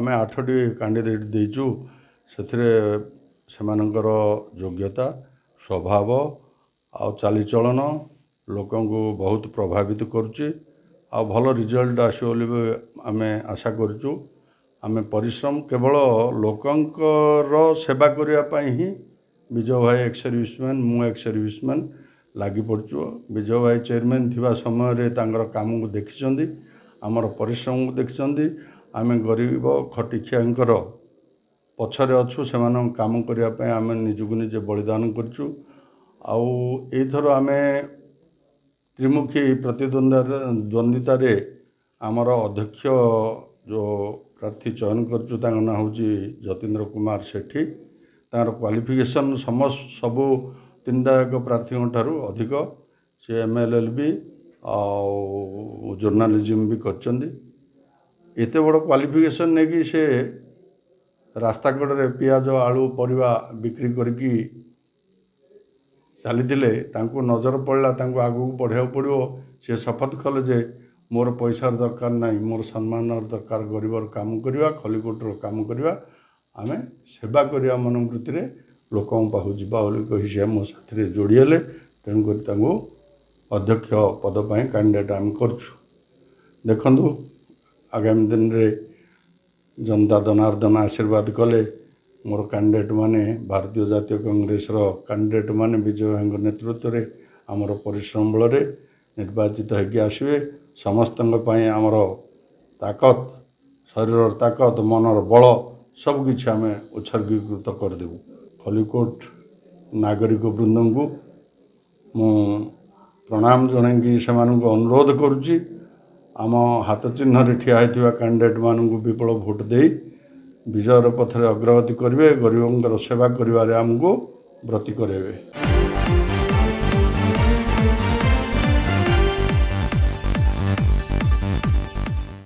ଆମେ ଆଠଟି କ୍ୟାଣ୍ଡିଡ଼େଟ୍ ଦେଇଛୁ ସେଥିରେ ସେମାନଙ୍କର ଯୋଗ୍ୟତା ସ୍ୱଭାବ ଆଉ ଚାଲିଚଳନ ଲୋକଙ୍କୁ ବହୁତ ପ୍ରଭାବିତ କରୁଛି ଆଉ ଭଲ ରିଜଲ୍ଟ ଆସିବ ବୋଲି ବି ଆମେ ଆଶା କରୁଛୁ ଆମେ ପରିଶ୍ରମ କେବଳ ଲୋକଙ୍କର ସେବା କରିବା ପାଇଁ ହିଁ ବିଜୟ ଭାଇ ଏକ୍ ସର୍ଭିସମ୍ୟାନ୍ ମୁଁ ଏକ୍ ଲାଗି ଲାଗିପଡ଼ୁଛୁ ବିଜୟ ଭାଇ ଚେୟାରମ୍ୟାନ୍ ଥିବା ସମୟରେ ତାଙ୍କର କାମକୁ ଦେଖିଛନ୍ତି ଆମର ପରିଶ୍ରମକୁ ଦେଖିଛନ୍ତି ଆମେ ଗରିବ ଖଟିଖିଆଙ୍କର ପଛରେ ଅଛୁ ସେମାନଙ୍କ କାମ କରିବା ପାଇଁ ଆମେ ନିଜକୁ ନିଜେ ବଳିଦାନ କରିଛୁ ଆଉ ଏଇଥର ଆମେ ତ୍ରିମୁଖୀ ପ୍ରତିଦ୍ୱନ୍ଦ୍ୱିତାରେ ଆମର ଅଧ୍ୟକ୍ଷ ଯେଉଁ ପ୍ରାର୍ଥୀ ଚୟନ କରିଛୁ ତାଙ୍କ ନାଁ ହେଉଛି ଯତୀନ୍ଦ୍ର କୁମାର ସେଠୀ ତାଙ୍କର କ୍ୱାଲିଫିକେସନ୍ ସମସ୍ତ ସବୁ ତିନିଟା ଯାକ ପ୍ରାର୍ଥୀଙ୍କ ଠାରୁ ଅଧିକ ସେ ଏମ୍ ଏଲ୍ ଏଲ୍ ବି ଆଉ ଜର୍ଣ୍ଣାଲିଜିମ୍ ବି କରିଛନ୍ତି ଏତେ ବଡ଼ କ୍ୱାଲିଫିକେସନ୍ ନେଇକି ସେ ରାସ୍ତା କଡ଼ରେ ପିଆଜ ଆଳୁ ପରିବା ବିକ୍ରି କରିକି ଚାଲିଥିଲେ ତାଙ୍କୁ ନଜର ପଡ଼ିଲା ତାଙ୍କୁ ଆଗକୁ ବଢ଼ାଇବାକୁ ପଡ଼ିବ ସେ ଶପଥ କଲେ ଯେ ମୋର ପଇସାର ଦରକାର ନାହିଁ ମୋର ସମ୍ମାନର ଦରକାର ଗରିବର କାମ କରିବା ଖଲିକୋଟର କାମ କରିବା ଆମେ ସେବା କରିବା ମନୋବୃତ୍ତିରେ ଲୋକଙ୍କ ପାଖକୁ ଯିବା ବୋଲି କହି ସେ ମୋ ସାଥିରେ ଯୋଡ଼ି ହେଲେ ତେଣୁକରି ତାଙ୍କୁ ଅଧ୍ୟକ୍ଷ ପଦ ପାଇଁ କ୍ୟାଣ୍ଡିଡ଼େଟ୍ ଆମେ କରୁଛୁ ଦେଖନ୍ତୁ ଆଗାମୀ ଦିନରେ ଜନତା ଜନାର୍ଦ୍ଦନ ଆଶୀର୍ବାଦ କଲେ ମୋର କ୍ୟାଣ୍ଡିଡ଼େଟ୍ମାନେ ଭାରତୀୟ ଜାତୀୟ କଂଗ୍ରେସର କ୍ୟାଣ୍ଡିଡ଼େଟ୍ମାନେ ବିଜୟ ଭାଇଙ୍କ ନେତୃତ୍ୱରେ ଆମର ପରିଶ୍ରମ ବଳରେ ନିର୍ବାଚିତ ହୋଇକି ଆସିବେ ସମସ୍ତଙ୍କ ପାଇଁ ଆମର ତାକତ ଶରୀରର ତାକତ ମନର ବଳ ସବୁକିଛି ଆମେ ଉତ୍ସର୍ଗୀକୃତ କରିଦେବୁ ଖଲିକୋଟ ନାଗରିକ ବୃନ୍ଦଙ୍କୁ ମୁଁ ପ୍ରଣାମ ଜଣାଇକି ସେମାନଙ୍କୁ ଅନୁରୋଧ କରୁଛି ଆମ ହାତ ଚିହ୍ନରେ ଠିଆ ହୋଇଥିବା କ୍ୟାଣ୍ଡିଡେଟ୍ମାନଙ୍କୁ ବିପୁଳ ଭୋଟ୍ ଦେଇ ବିଜୟର ପଥରେ ଅଗ୍ରଗତି କରିବେ ଗରିବଙ୍କର ସେବା କରିବାରେ ଆମକୁ ବ୍ରତୀ କରାଇବେ